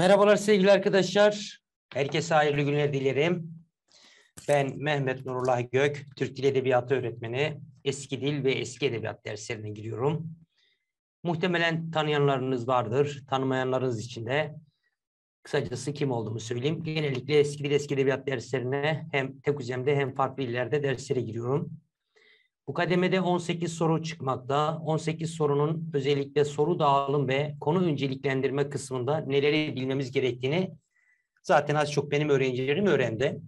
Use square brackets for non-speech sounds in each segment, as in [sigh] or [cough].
Merhabalar sevgili arkadaşlar. Herkese hayırlı günler dilerim. Ben Mehmet Nurullah Gök, Türk Dil Edebiyatı öğretmeni. Eski dil ve eski edebiyat derslerine giriyorum. Muhtemelen tanıyanlarınız vardır, tanımayanlarınız için de kısacası kim olduğumu söyleyeyim. Genellikle eski dil eski edebiyat derslerine hem tek hem hem farklı illerde derslere giriyorum. Bu kademede 18 soru çıkmakta. 18 sorunun özellikle soru dağılım ve konu önceliklendirme kısmında neleri bilmemiz gerektiğini zaten az çok benim öğrencilerim öğrendi.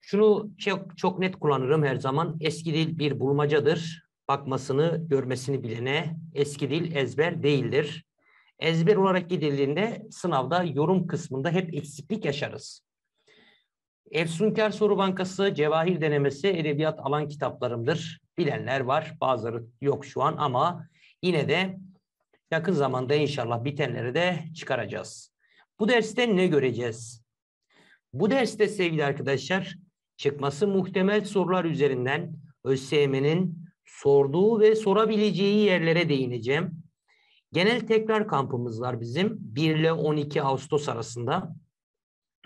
Şunu çok, çok net kullanırım her zaman. Eski dil bir bulmacadır. Bakmasını, görmesini bilene eski dil ezber değildir. Ezber olarak gidildiğinde sınavda yorum kısmında hep eksiklik yaşarız. Efsunker Soru Bankası Cevahir Denemesi Edebiyat Alan kitaplarımdır. Bilenler var, bazıları yok şu an ama yine de yakın zamanda inşallah bitenleri de çıkaracağız. Bu derste ne göreceğiz? Bu derste sevgili arkadaşlar çıkması muhtemel sorular üzerinden ÖSYM'nin sorduğu ve sorabileceği yerlere değineceğim. Genel tekrar kampımız var bizim 1 ile 12 Ağustos arasında.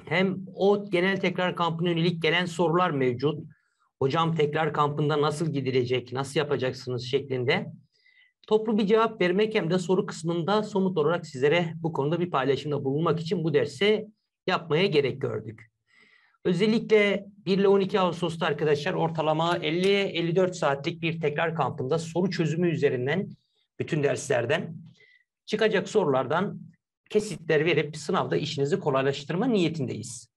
Hem o genel tekrar kampına yönelik gelen sorular mevcut. Hocam tekrar kampında nasıl gidilecek, nasıl yapacaksınız şeklinde. Toplu bir cevap vermek hem de soru kısmında somut olarak sizlere bu konuda bir paylaşımda bulunmak için bu dersi yapmaya gerek gördük. Özellikle 1 ile 12 Ağustos'ta arkadaşlar ortalama 50-54 saatlik bir tekrar kampında soru çözümü üzerinden bütün derslerden çıkacak sorulardan kesitler verip sınavda işinizi kolaylaştırma niyetindeyiz.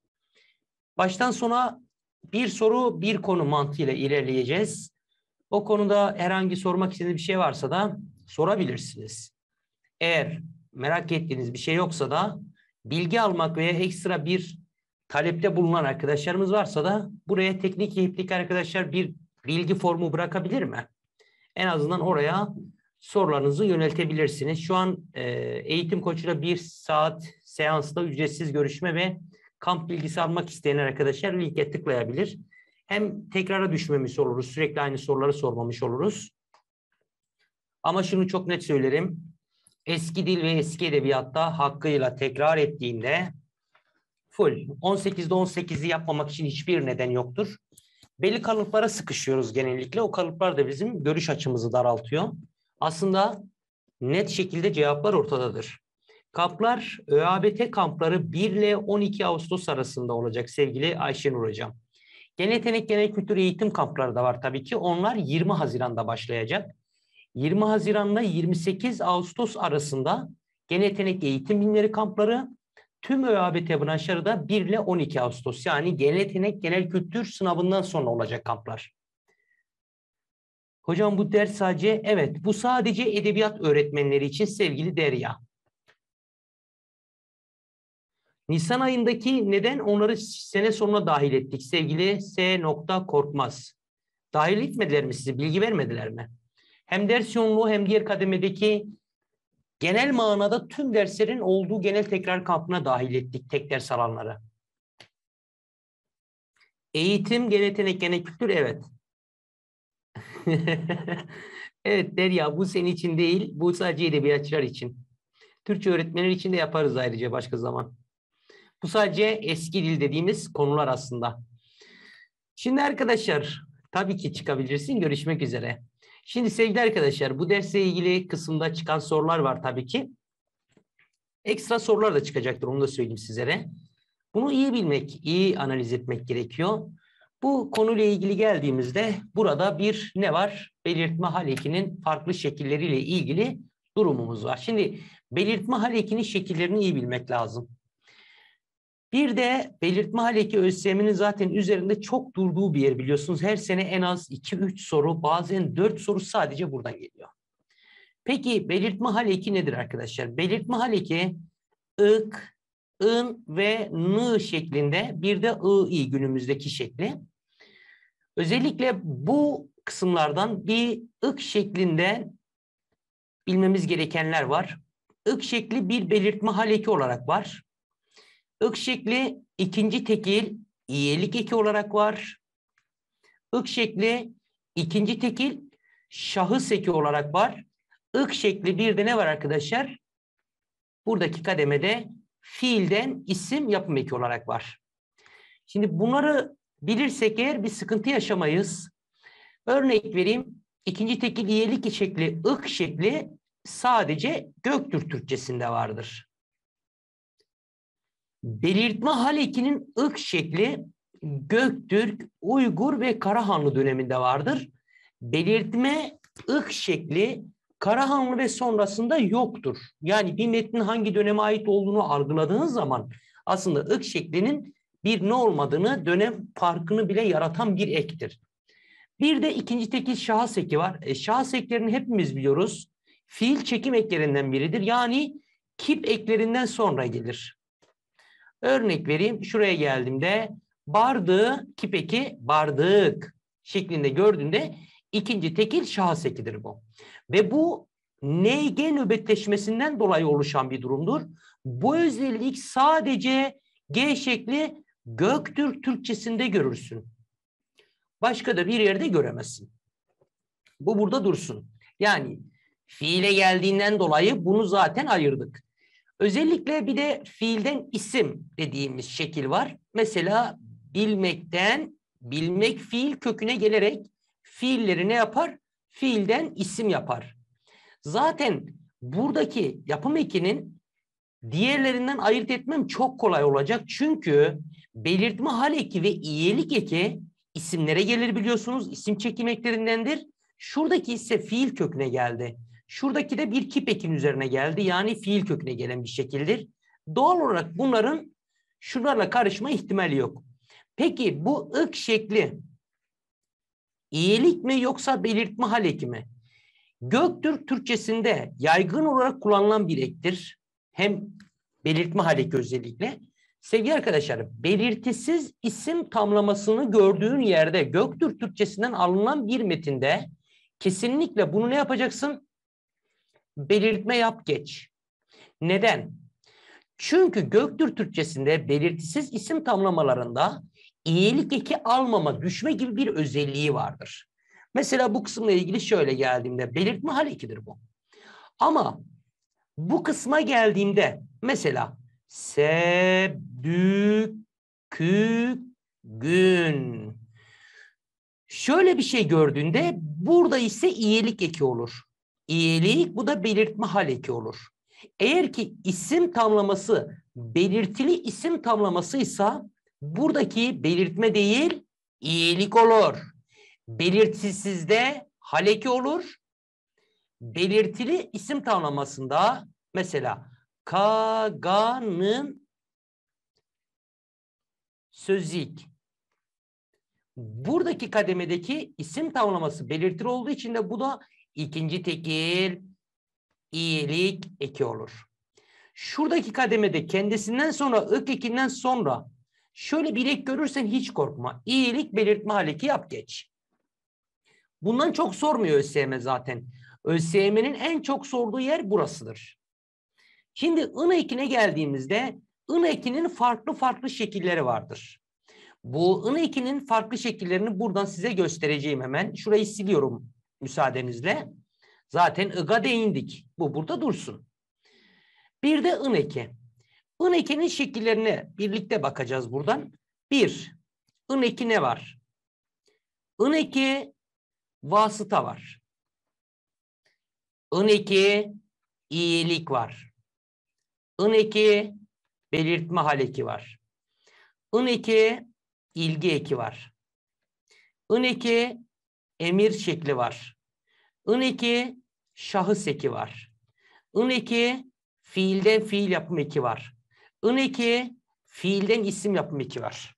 Baştan sona bir soru bir konu mantığıyla ilerleyeceğiz. O konuda herhangi sormak istediğiniz bir şey varsa da sorabilirsiniz. Eğer merak ettiğiniz bir şey yoksa da bilgi almak veya ekstra bir talepte bulunan arkadaşlarımız varsa da buraya teknik yetlik arkadaşlar bir bilgi formu bırakabilir mi? En azından oraya sorularınızı yöneltebilirsiniz. Şu an e, eğitim koçuyla bir saat seansla ücretsiz görüşme ve kamp bilgisi almak isteyen arkadaşlar linke tıklayabilir. Hem tekrara düşmemiş oluruz, sürekli aynı soruları sormamış oluruz. Ama şunu çok net söylerim. Eski dil ve eski edebiyatta hakkıyla tekrar ettiğinde full 18'de 18'i yapmamak için hiçbir neden yoktur. Belli kalıplara sıkışıyoruz genellikle. O kalıplar da bizim görüş açımızı daraltıyor. Aslında net şekilde cevaplar ortadadır. Kamplar ÖABT kampları 1 ile 12 Ağustos arasında olacak sevgili Ayşenur Hocam. Genel genel kültür eğitim kampları da var tabii ki. Onlar 20 Haziran'da başlayacak. 20 Haziran'da 28 Ağustos arasında Genetenek eğitim Binleri kampları tüm ÖABT branşları da 1 ile 12 Ağustos yani Genetenek genel kültür sınavından sonra olacak kamplar. Hocam bu ders sadece evet bu sadece edebiyat öğretmenleri için sevgili Derya. Nisan ayındaki neden onları sene sonuna dahil ettik sevgili S. Korkmaz. Dahil etmediler mi sizi? Bilgi vermediler mi? Hem ders yoğunluğu hem diğer kademedeki genel manada tüm derslerin olduğu genel tekrar kampına dahil ettik tek ders alanları. Eğitim, gene yetenek, kültür evet. [laughs] evet Derya bu senin için değil. Bu sadece edebiyatçılar için. Türkçe öğretmenler için de yaparız ayrıca başka zaman. Bu sadece eski dil dediğimiz konular aslında. Şimdi arkadaşlar tabii ki çıkabilirsin. Görüşmek üzere. Şimdi sevgili arkadaşlar bu dersle ilgili kısımda çıkan sorular var tabii ki. Ekstra sorular da çıkacaktır onu da söyleyeyim sizlere. Bunu iyi bilmek, iyi analiz etmek gerekiyor. Bu konuyla ilgili geldiğimizde burada bir ne var? Belirtme hal farklı şekilleriyle ilgili durumumuz var. Şimdi belirtme hal şekillerini iyi bilmek lazım. Bir de belirtme hal eki ÖSYM'nin zaten üzerinde çok durduğu bir yer biliyorsunuz. Her sene en az 2-3 soru bazen 4 soru sadece buradan geliyor. Peki belirtme hal nedir arkadaşlar? Belirtme hal ık, ın ve nı şeklinde bir de ı i günümüzdeki şekli. Özellikle bu kısımlardan bir ık şeklinde bilmemiz gerekenler var. Ik şekli bir belirtme hal eki olarak var. Ik şekli ikinci tekil iyelik eki olarak var. Ik şekli ikinci tekil şahıs eki olarak var. Ik şekli bir de ne var arkadaşlar? Buradaki kademede fiilden isim yapım eki olarak var. Şimdi bunları Bilirsek eğer bir sıkıntı yaşamayız. Örnek vereyim. İkinci tekil iyelik şekli, ık şekli sadece Göktürk Türkçesinde vardır. Belirtme hal ikinin ık şekli Göktürk, Uygur ve Karahanlı döneminde vardır. Belirtme ık şekli Karahanlı ve sonrasında yoktur. Yani bir metnin hangi döneme ait olduğunu algıladığınız zaman aslında ık şeklinin bir ne olmadığını dönem farkını bile yaratan bir ektir. Bir de ikinci tekil şahıs eki var. E, şahıs eklerini hepimiz biliyoruz. Fiil çekim eklerinden biridir. Yani kip eklerinden sonra gelir. Örnek vereyim. Şuraya geldiğimde bardağı kip eki bardık şeklinde gördüğünde ikinci tekil şahıs ekidir bu. Ve bu NG nöbetleşmesinden dolayı oluşan bir durumdur. Bu özellik sadece G şekli Göktürk Türkçesinde görürsün. Başka da bir yerde göremezsin. Bu burada dursun. Yani fiile geldiğinden dolayı bunu zaten ayırdık. Özellikle bir de fiilden isim dediğimiz şekil var. Mesela bilmekten bilmek fiil köküne gelerek fiilleri ne yapar? Fiilden isim yapar. Zaten buradaki yapım ekinin diğerlerinden ayırt etmem çok kolay olacak. Çünkü belirtme hal eki ve iyelik eki isimlere gelir biliyorsunuz. İsim çekim eklerindendir. Şuradaki ise fiil köküne geldi. Şuradaki de bir kip ekin üzerine geldi. Yani fiil köküne gelen bir şekildir. Doğal olarak bunların şunlarla karışma ihtimali yok. Peki bu ık şekli iyilik mi yoksa belirtme hal eki mi? Göktürk Türkçesinde yaygın olarak kullanılan bir ektir hem belirtme hali özellikle. Sevgili arkadaşlar, belirtisiz isim tamlamasını gördüğün yerde Göktürk Türkçesinden alınan bir metinde kesinlikle bunu ne yapacaksın? Belirtme yap geç. Neden? Çünkü Göktürk Türkçesinde belirtisiz isim tamlamalarında iyilik eki almama, düşme gibi bir özelliği vardır. Mesela bu kısımla ilgili şöyle geldiğimde belirtme hal ekidir bu. Ama bu kısma geldiğimde mesela sebdükü gün. Şöyle bir şey gördüğünde burada ise iyilik eki olur. İyilik bu da belirtme hal eki olur. Eğer ki isim tamlaması belirtili isim tamlamasıysa buradaki belirtme değil iyilik olur. Belirtisizde eki olur belirtili isim tanımlamasında mesela kaganın sözcük. Buradaki kademedeki isim tanımlaması belirtili olduğu için de bu da ikinci tekil iyilik eki olur. Şuradaki kademede kendisinden sonra ık ekinden sonra şöyle bir ek görürsen hiç korkma. İyilik belirtme haleki yap geç. Bundan çok sormuyor ÖSYM zaten. ÖSYM'nin en çok sorduğu yer burasıdır. Şimdi ın ekine geldiğimizde ın ekinin farklı farklı şekilleri vardır. Bu ın ekinin farklı şekillerini buradan size göstereceğim hemen. Şurayı siliyorum müsaadenizle. Zaten ıga değindik. Bu burada dursun. Bir de ın eki. In ekinin şekillerine birlikte bakacağız buradan. Bir, ın eki ne var? In eki vasıta var ın iyilik var. ın belirtme hal eki var. ın ilgi eki var. ın emir şekli var. ın eki şahıs eki var. ın fiilden fiil yapım eki var. ın fiilden isim yapım eki var.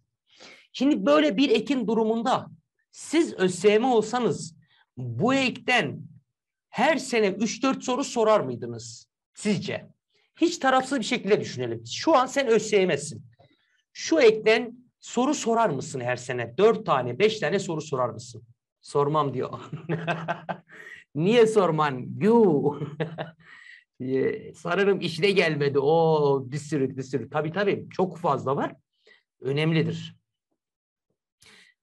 Şimdi böyle bir ekin durumunda siz ÖSYM olsanız bu ekten her sene 3-4 soru sorar mıydınız sizce? Hiç tarafsız bir şekilde düşünelim. Şu an sen ÖSYM'sin. Şu ekten soru sorar mısın her sene? 4 tane, 5 tane soru sorar mısın? Sormam diyor. [laughs] Niye sorman? [laughs] Yuh. Sanırım işine gelmedi. O bir sürü bir sürü. Tabii tabii çok fazla var. Önemlidir.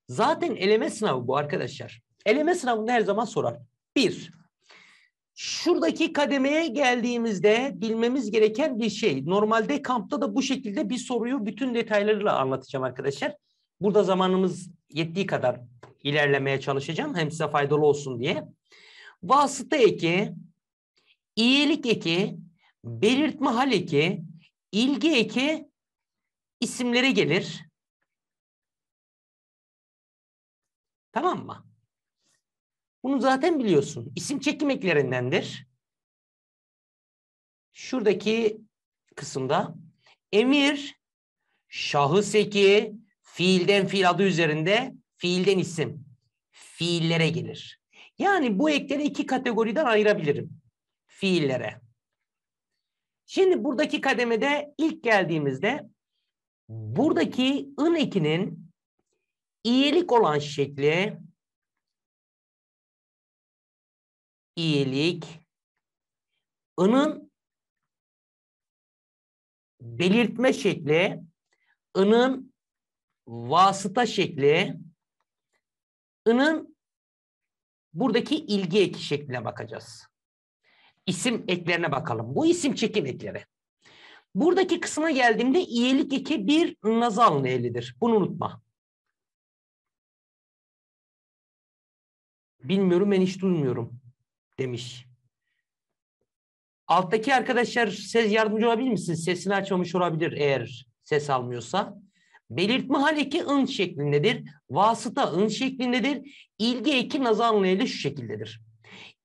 Zaten eleme sınavı bu arkadaşlar. Eleme sınavında her zaman sorar. Bir, Şuradaki kademeye geldiğimizde bilmemiz gereken bir şey. Normalde kampta da bu şekilde bir soruyu bütün detaylarıyla anlatacağım arkadaşlar. Burada zamanımız yettiği kadar ilerlemeye çalışacağım. Hem size faydalı olsun diye. Vasıta eki, iyilik eki, belirtme hal eki, ilgi eki isimlere gelir. Tamam mı? Bunu zaten biliyorsun. İsim çekim eklerindendir. Şuradaki kısımda emir şahıs eki fiilden fiil adı üzerinde fiilden isim fiillere gelir. Yani bu ekleri iki kategoriden ayırabilirim. Fiillere. Şimdi buradaki kademede ilk geldiğimizde buradaki ın ekinin iyilik olan şekli iyilik. I'nın belirtme şekli, I'nın vasıta şekli, I'nın buradaki ilgi eki şekline bakacağız. İsim eklerine bakalım. Bu isim çekim ekleri. Buradaki kısma geldiğimde iyilik eki bir nazal neylidir. Bunu unutma. Bilmiyorum ben hiç duymuyorum demiş. Alttaki arkadaşlar ses yardımcı olabilir misiniz? Sesini açmamış olabilir eğer ses almıyorsa. Belirtme haleki ın şeklindedir. Vasıta ın şeklindedir. İlgi eki nazanlı ile şu şekildedir.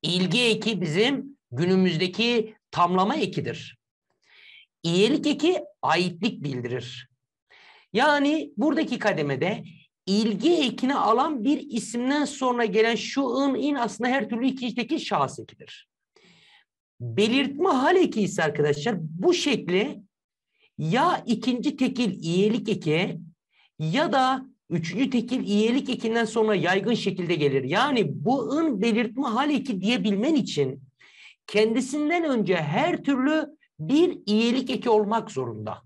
İlgi eki bizim günümüzdeki tamlama ekidir. İyelik eki aitlik bildirir. Yani buradaki kademede ilgi ekini alan bir isimden sonra gelen şu ın in aslında her türlü ikinci içteki şahıs ekidir. Belirtme hal eki ise arkadaşlar bu şekli ya ikinci tekil iyelik eki ya da üçüncü tekil iyelik ekinden sonra yaygın şekilde gelir. Yani bu ın belirtme hal eki diyebilmen için kendisinden önce her türlü bir iyelik eki olmak zorunda.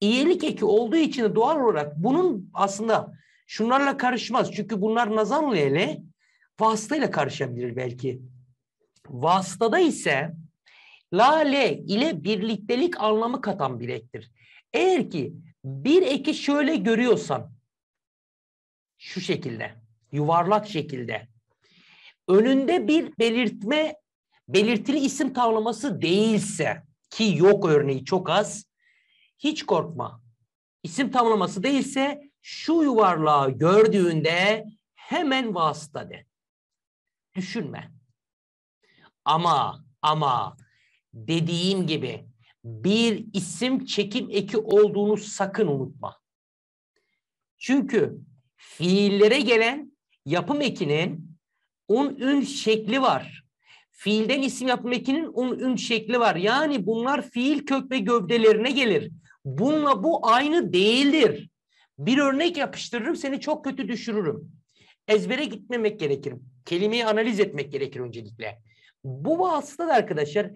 İyelik eki olduğu için doğal olarak bunun aslında Şunlarla karışmaz. Çünkü bunlar nazarla ele vasıtayla karışabilir belki. Vasıtada ise lale ile birliktelik anlamı katan bir ektir. Eğer ki bir eki şöyle görüyorsan şu şekilde yuvarlak şekilde önünde bir belirtme belirtili isim tavlaması değilse ki yok örneği çok az hiç korkma. isim tamlaması değilse şu yuvarlağı gördüğünde hemen vasıta de. Düşünme. Ama ama dediğim gibi bir isim çekim eki olduğunu sakın unutma. Çünkü fiillere gelen yapım ekinin un ün şekli var. Fiilden isim yapım ekinin un ün şekli var. Yani bunlar fiil kök ve gövdelerine gelir. Bununla bu aynı değildir. Bir örnek yapıştırırım seni çok kötü düşürürüm. Ezbere gitmemek gerekir. Kelimeyi analiz etmek gerekir öncelikle. Bu vasıta da arkadaşlar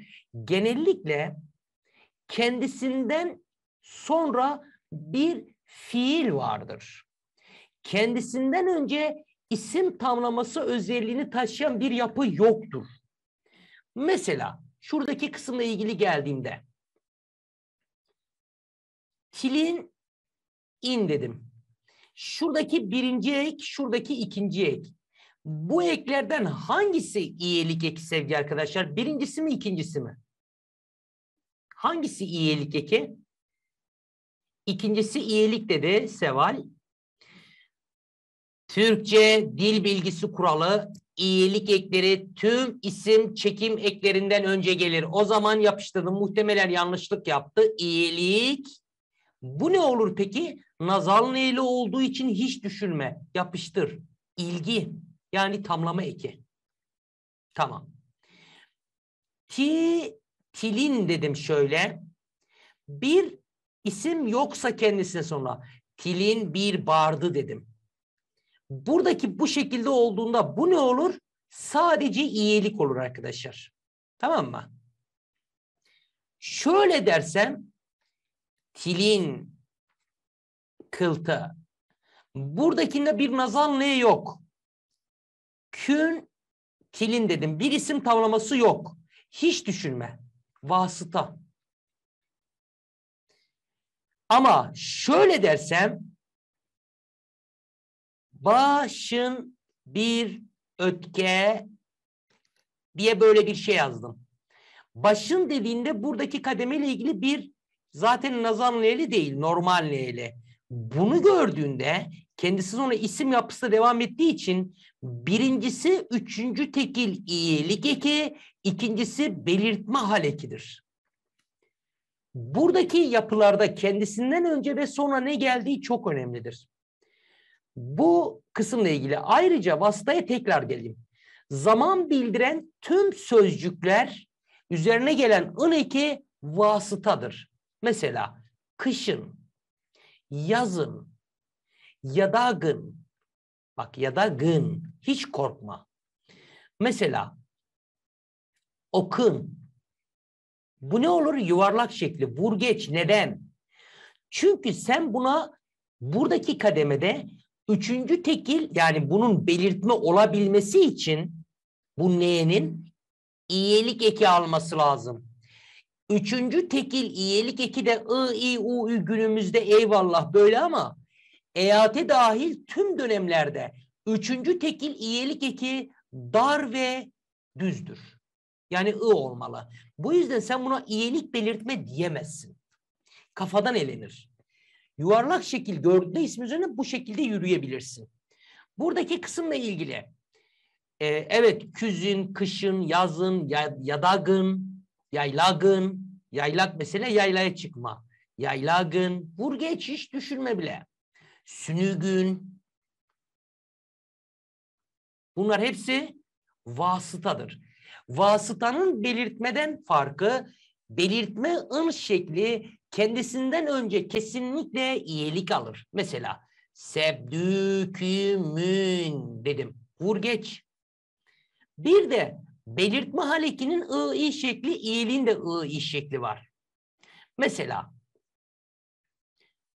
genellikle kendisinden sonra bir fiil vardır. Kendisinden önce isim tamlaması özelliğini taşıyan bir yapı yoktur. Mesela şuradaki kısımla ilgili geldiğimde tilin in dedim. Şuradaki birinci ek, şuradaki ikinci ek. Bu eklerden hangisi iyilik eki Sevgi arkadaşlar? Birincisi mi ikincisi mi? Hangisi iyilik eki? İkincisi iyilik dedi Seval. Türkçe dil bilgisi kuralı iyilik ekleri tüm isim çekim eklerinden önce gelir. O zaman yapıştırdım. Muhtemelen yanlışlık yaptı. İyilik. Bu ne olur peki? Nazal neyli olduğu için hiç düşünme. Yapıştır. İlgi. Yani tamlama eki. Tamam. Ti, tilin dedim şöyle. Bir isim yoksa kendisine sonra tilin bir bardı dedim. Buradaki bu şekilde olduğunda bu ne olur? Sadece iyilik olur arkadaşlar. Tamam mı? Şöyle dersem tilin kıltı. Buradakinde bir nazal ne yok. Kün, kilin dedim. Bir isim tavlaması yok. Hiç düşünme. Vasıta. Ama şöyle dersem başın bir ötke diye böyle bir şey yazdım. Başın dediğinde buradaki kademeyle ilgili bir zaten nazam neyli değil normal neyli. Bunu gördüğünde kendisi sonra isim yapısı devam ettiği için birincisi üçüncü tekil iyilik eki, ikincisi belirtme hal ekidir. Buradaki yapılarda kendisinden önce ve sonra ne geldiği çok önemlidir. Bu kısımla ilgili ayrıca vasıtaya tekrar geleyim. Zaman bildiren tüm sözcükler üzerine gelen ın eki vasıtadır. Mesela kışın, yazın, yadagın, bak yadagın, hiç korkma. Mesela okun, bu ne olur? Yuvarlak şekli, vurgeç, neden? Çünkü sen buna buradaki kademede üçüncü tekil yani bunun belirtme olabilmesi için bu neyenin iyilik eki alması lazım. Üçüncü tekil iyelik eki de ı, i, u, ü günümüzde eyvallah böyle ama eyate dahil tüm dönemlerde üçüncü tekil iyelik eki dar ve düzdür. Yani ı olmalı. Bu yüzden sen buna iyelik belirtme diyemezsin. Kafadan elenir. Yuvarlak şekil gördüğünde ismi üzerine bu şekilde yürüyebilirsin. Buradaki kısımla ilgili e, evet küzün, kışın, yazın, ya, yadagın, Yaylagın, yaylak mesela yaylaya çıkma. Yaylagın, vur geç hiç düşünme bile. Sünügün. Bunlar hepsi vasıtadır. Vasıtanın belirtmeden farkı, belirtme ın şekli kendisinden önce kesinlikle iyilik alır. Mesela sebdükümün dedim. Vur geç. Bir de Belirtme halekinin i şekli, iyiliğin de i şekli var. Mesela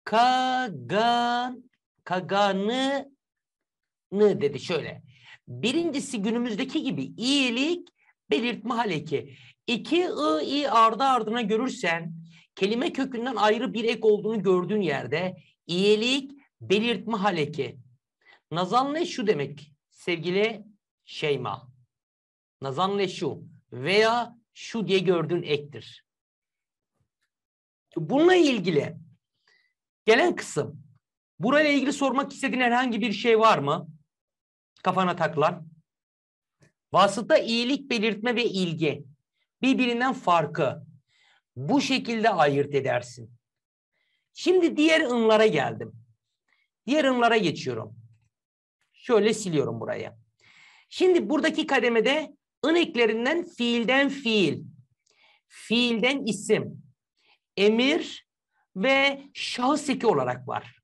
kagan kaganı nı dedi şöyle. Birincisi günümüzdeki gibi iyilik belirtme haleki. İki ı i ardı ardına görürsen kelime kökünden ayrı bir ek olduğunu gördüğün yerde iyilik belirtme haleki. Nazan ne şu demek sevgili Şeyma. Nazanle şu veya şu diye gördüğün ektir. Bununla ilgili gelen kısım. Burayla ilgili sormak istediğin herhangi bir şey var mı? Kafana takılan. Vasıta iyilik belirtme ve ilgi. Birbirinden farkı. Bu şekilde ayırt edersin. Şimdi diğer ınlara geldim. Diğer ınlara geçiyorum. Şöyle siliyorum burayı. Şimdi buradaki kademede ın eklerinden fiilden fiil, fiilden isim, emir ve şahıs eki olarak var.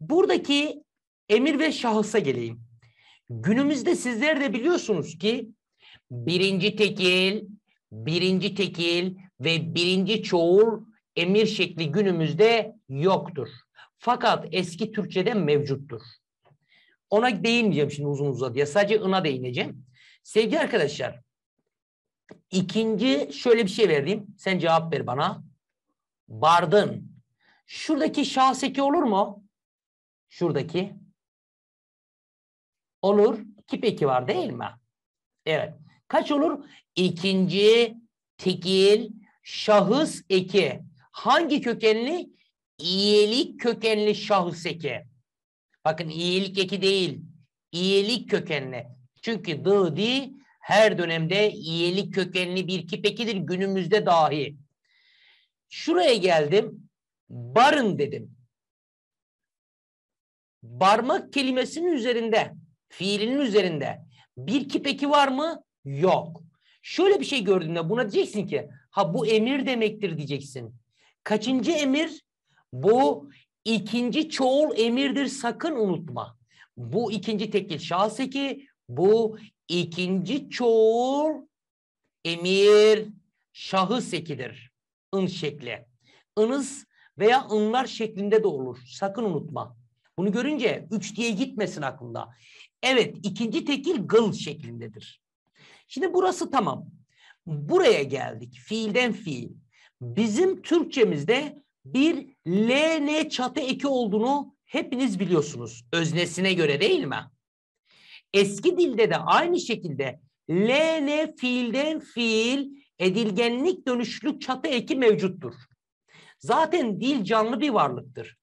Buradaki emir ve şahısa geleyim. Günümüzde sizler de biliyorsunuz ki birinci tekil, birinci tekil ve birinci çoğul emir şekli günümüzde yoktur. Fakat eski Türkçe'de mevcuttur. Ona değineceğim şimdi uzun uzadıya. Sadece ına değineceğim. Sevgili arkadaşlar, ikinci şöyle bir şey vereyim. Sen cevap ver bana. Bardın. Şuradaki şahseki olur mu? Şuradaki. Olur. İki Kipeki var değil mi? Evet. Kaç olur? İkinci tekil şahıs eki. Hangi kökenli? İyilik kökenli şahıs eki. Bakın iyilik eki değil. İyilik kökenli. Çünkü dıdi her dönemde iyilik kökenli bir kipekidir günümüzde dahi. Şuraya geldim, barın dedim. Barmak kelimesinin üzerinde, fiilinin üzerinde bir kipeki var mı? Yok. Şöyle bir şey gördüğünde buna diyeceksin ki, ha bu emir demektir diyeceksin. Kaçıncı emir? Bu ikinci çoğul emirdir sakın unutma. Bu ikinci tekil şahs eki, bu ikinci çoğul emir şahı ekidir. ın şekli. Inız veya ınlar şeklinde de olur. Sakın unutma. Bunu görünce üç diye gitmesin aklında. Evet ikinci tekil gıl şeklindedir. Şimdi burası tamam. Buraya geldik. Fiilden fiil. Bizim Türkçemizde bir LN çatı eki olduğunu hepiniz biliyorsunuz. Öznesine göre değil mi? Eski dilde de aynı şekilde lene fiilden fiil edilgenlik dönüşlük çatı eki mevcuttur. Zaten dil canlı bir varlıktır.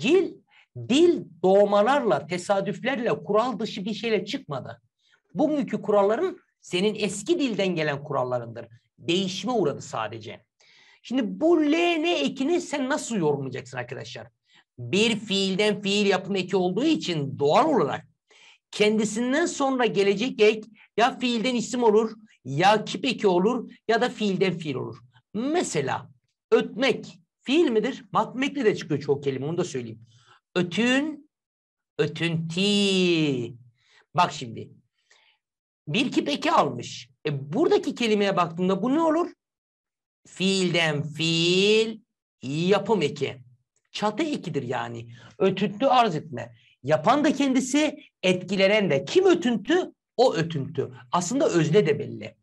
Dil, dil doğmalarla, tesadüflerle, kural dışı bir şeyle çıkmadı. Bugünkü kuralların senin eski dilden gelen kurallarındır. Değişme uğradı sadece. Şimdi bu LN ekini sen nasıl yorumlayacaksın arkadaşlar? Bir fiilden fiil yapım eki olduğu için doğal olarak kendisinden sonra gelecek ek ya fiilden isim olur, ya kipeki olur ya da fiilden fiil olur. Mesela ötmek fiil midir? Matmekle de çıkıyor çok kelime onu da söyleyeyim. Ötün, ötünti. Bak şimdi bir kipeki almış. E buradaki kelimeye baktığımda bu ne olur? Fiilden fiil, yapım eki. Çatı ekidir yani. Ötüntü arz etme. Yapan da kendisi, Etkileyen de kim ötüntü? O ötüntü. Aslında özne de belli.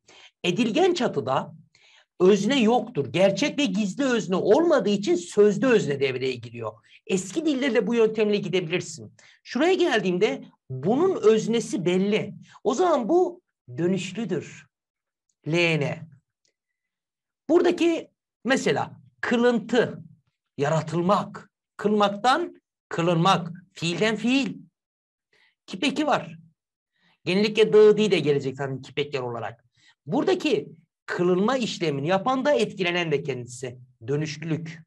Edilgen çatıda özne yoktur. Gerçek ve gizli özne olmadığı için sözde özne devreye giriyor. Eski dilde de bu yöntemle gidebilirsin. Şuraya geldiğimde bunun öznesi belli. O zaman bu dönüşlüdür. Lene. Buradaki mesela kılıntı, yaratılmak, kılmaktan kılınmak, fiilden fiil, Kipeki var. Genellikle dağı değil de gelecek zaten kipekler olarak. Buradaki kırılma işlemini yapan da etkilenen de kendisi. Dönüşlülük.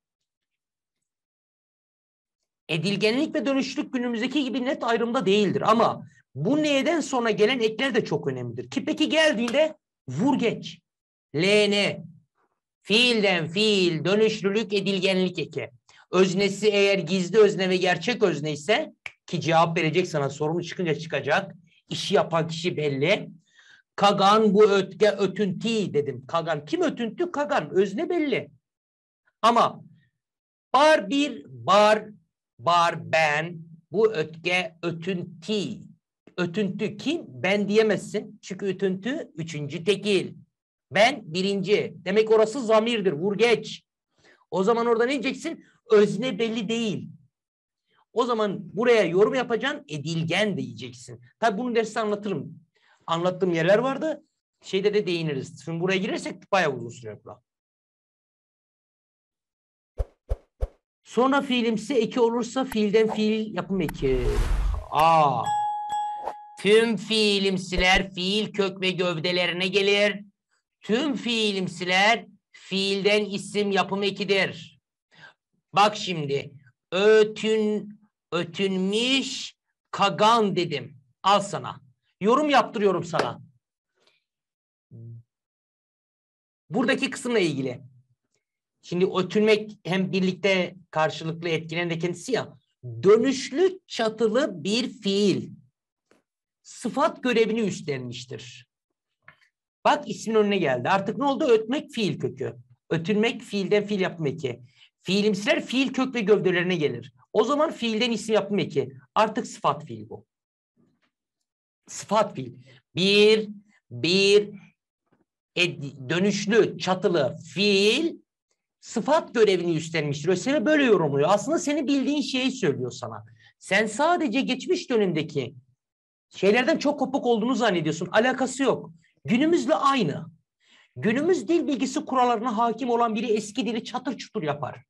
Edilgenlik ve dönüşlülük günümüzdeki gibi net ayrımda değildir. Ama bu neyden sonra gelen ekler de çok önemlidir. Kipeki geldiğinde vur geç. LN. Fiilden fiil, dönüşlülük, edilgenlik eki. Öznesi eğer gizli özne ve gerçek özne ise ki cevap verecek sana sorunu çıkınca çıkacak. İşi yapan kişi belli. Kagan bu ötge ötünti dedim. Kagan kim ötüntü? Kagan özne belli. Ama bar bir bar bar ben bu ötge ötünti. Ötüntü kim? Ben diyemezsin. Çünkü ötüntü üçüncü tekil. Ben birinci. Demek orası zamirdir. Vur geç. O zaman orada ne diyeceksin? Özne belli değil. O zaman buraya yorum yapacaksın edilgen diyeceksin. Tabi bunu derste anlatırım. Anlattığım yerler vardı. Şeyde de değiniriz. Şimdi buraya girersek bayağı uzun sürer bu. Sonra fiilimsi eki olursa fiilden fiil yapım eki. A. Tüm fiilimsiler fiil kök ve gövdelerine gelir. Tüm fiilimsiler fiilden isim yapım ekidir. Bak şimdi. Ötün ötünmüş kagan dedim. Al sana. Yorum yaptırıyorum sana. Buradaki kısımla ilgili. Şimdi ötünmek hem birlikte karşılıklı etkilenen de kendisi ya. Dönüşlü çatılı bir fiil. Sıfat görevini üstlenmiştir. Bak ismin önüne geldi. Artık ne oldu? Ötmek fiil kökü. Ötünmek fiilden fiil yapmak ki. Fiilimsiler fiil kök ve gövdelerine gelir. O zaman fiilden isim yapım eki. Artık sıfat fiil bu. Sıfat fiil. Bir, bir e, dönüşlü, çatılı fiil sıfat görevini üstlenmiştir. Öyle böyle yorumluyor. Aslında seni bildiğin şeyi söylüyor sana. Sen sadece geçmiş dönemdeki şeylerden çok kopuk olduğunu zannediyorsun. Alakası yok. Günümüzle aynı. Günümüz dil bilgisi kurallarına hakim olan biri eski dili çatır çutur yapar.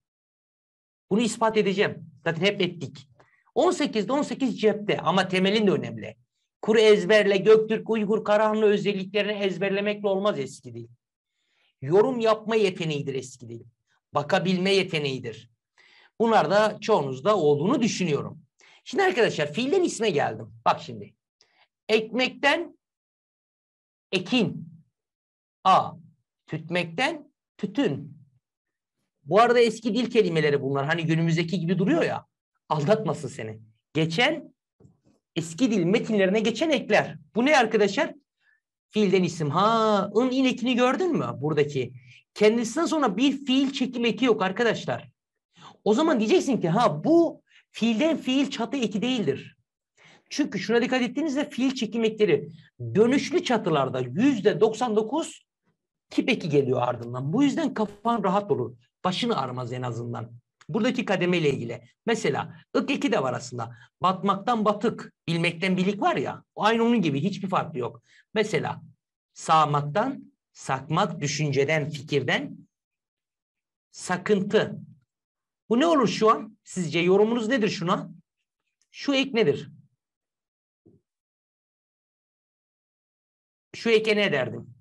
Bunu ispat edeceğim. Zaten hep ettik. 18'de 18 cepte ama temelin de önemli. Kuru ezberle Göktürk, Uygur, Karahanlı özelliklerini ezberlemekle olmaz eski dil. Yorum yapma yeteneğidir eski dil. Bakabilme yeteneğidir. Bunlar da çoğunuzda olduğunu düşünüyorum. Şimdi arkadaşlar fiilden isme geldim. Bak şimdi. Ekmekten ekin. A. Tütmekten tütün. Bu arada eski dil kelimeleri bunlar. Hani günümüzdeki gibi duruyor ya. Aldatmasın seni. Geçen eski dil metinlerine geçen ekler. Bu ne arkadaşlar? Fiilden isim. Ha, ın in ekini gördün mü buradaki? Kendisinden sonra bir fiil çekim eki yok arkadaşlar. O zaman diyeceksin ki ha bu fiilden fiil çatı eki değildir. Çünkü şuna dikkat ettiğinizde fiil çekim ekleri dönüşlü çatılarda yüzde 99 Kipeki geliyor ardından. Bu yüzden kafan rahat olur. Başını ağrımaz en azından. Buradaki kademeyle ilgili. Mesela ık iki de var aslında. Batmaktan batık, bilmekten bilik var ya. Aynı onun gibi hiçbir farkı yok. Mesela sağmaktan, sakmak, düşünceden, fikirden sakıntı. Bu ne olur şu an? Sizce yorumunuz nedir şuna? Şu ek nedir? Şu eke ne derdim?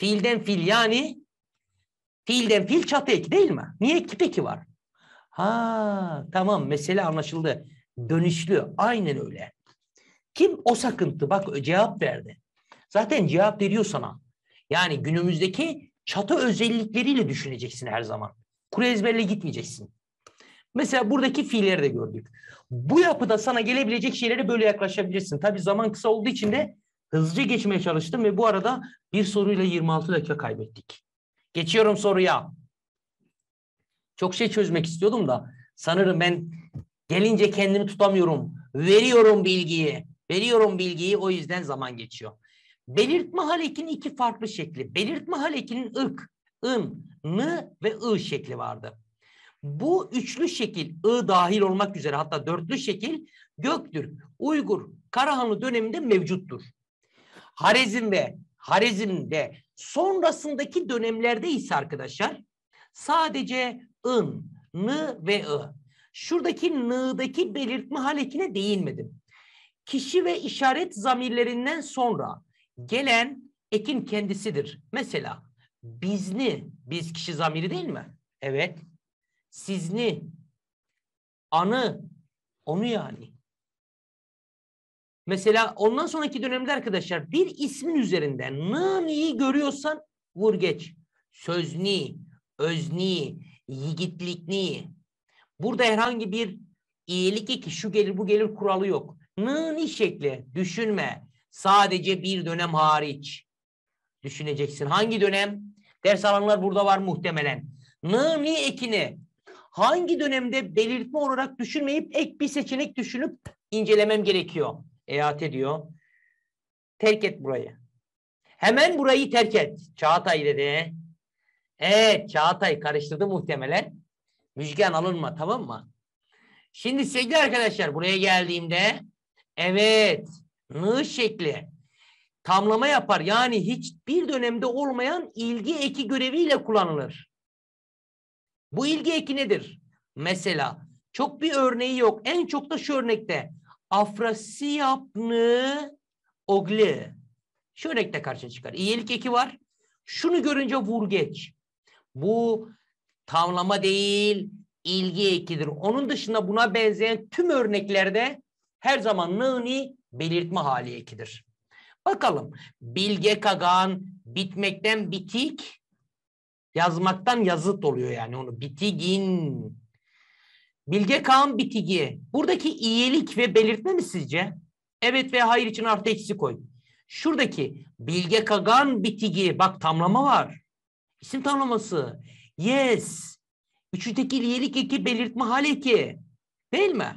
Fiilden fil yani fiilden fil çatı ek değil mi? Niye kip eki var? Ha tamam mesele anlaşıldı. Dönüşlü aynen öyle. Kim o sakıntı? Bak cevap verdi. Zaten cevap veriyor sana. Yani günümüzdeki çatı özellikleriyle düşüneceksin her zaman. Kuru ezberle gitmeyeceksin. Mesela buradaki fiilleri de gördük. Bu yapıda sana gelebilecek şeylere böyle yaklaşabilirsin. Tabi zaman kısa olduğu için de Hızlı geçmeye çalıştım ve bu arada bir soruyla 26 dakika kaybettik. Geçiyorum soruya. Çok şey çözmek istiyordum da sanırım ben gelince kendimi tutamıyorum. Veriyorum bilgiyi. Veriyorum bilgiyi o yüzden zaman geçiyor. Belirtme halekinin iki farklı şekli. Belirtme halekinin ık, ın, nı ve ı şekli vardı. Bu üçlü şekil, ı dahil olmak üzere hatta dörtlü şekil göktür, Uygur, Karahanlı döneminde mevcuttur. Harezm ve Harezm'de sonrasındaki dönemlerde ise arkadaşlar sadece ın, nı ve ı. Şuradaki nı'daki belirtme halekine değinmedim. Kişi ve işaret zamirlerinden sonra gelen ekin kendisidir. Mesela bizni, biz kişi zamiri değil mi? Evet. Sizni, anı, onu yani. Mesela ondan sonraki dönemde arkadaşlar bir ismin üzerinden nani'yi görüyorsan vur geç. Sözni, özni, yigitlikni. Burada herhangi bir iyilik iki şu gelir bu gelir kuralı yok. Nani şekli düşünme. Sadece bir dönem hariç düşüneceksin. Hangi dönem? Ders alanlar burada var muhtemelen. Nani ekini hangi dönemde belirtme olarak düşünmeyip ek bir seçenek düşünüp incelemem gerekiyor. Eyate ediyor. Terk et burayı. Hemen burayı terk et. Çağatay dedi. Evet Çağatay karıştırdı muhtemelen. Müjgan alınma tamam mı? Şimdi sevgili arkadaşlar buraya geldiğimde evet nığ şekli tamlama yapar. Yani hiçbir dönemde olmayan ilgi eki göreviyle kullanılır. Bu ilgi eki nedir? Mesela çok bir örneği yok. En çok da şu örnekte Afrasiyapnı ogli. Şu renkte karşına çıkar. İyelik eki var. Şunu görünce vur geç. Bu tamlama değil, ilgi ekidir. Onun dışında buna benzeyen tüm örneklerde her zaman nani belirtme hali ekidir. Bakalım bilge kagan bitmekten bitik yazmaktan yazıt oluyor yani onu bitigin Bilge Kağan Bitigi. Buradaki iyilik ve belirtme mi sizce? Evet ve hayır için artı eksi koy. Şuradaki Bilge Kagan Bitigi. Bak tamlama var. İsim tamlaması. Yes. Üçü tekil iyilik eki belirtme hal eki. Değil mi?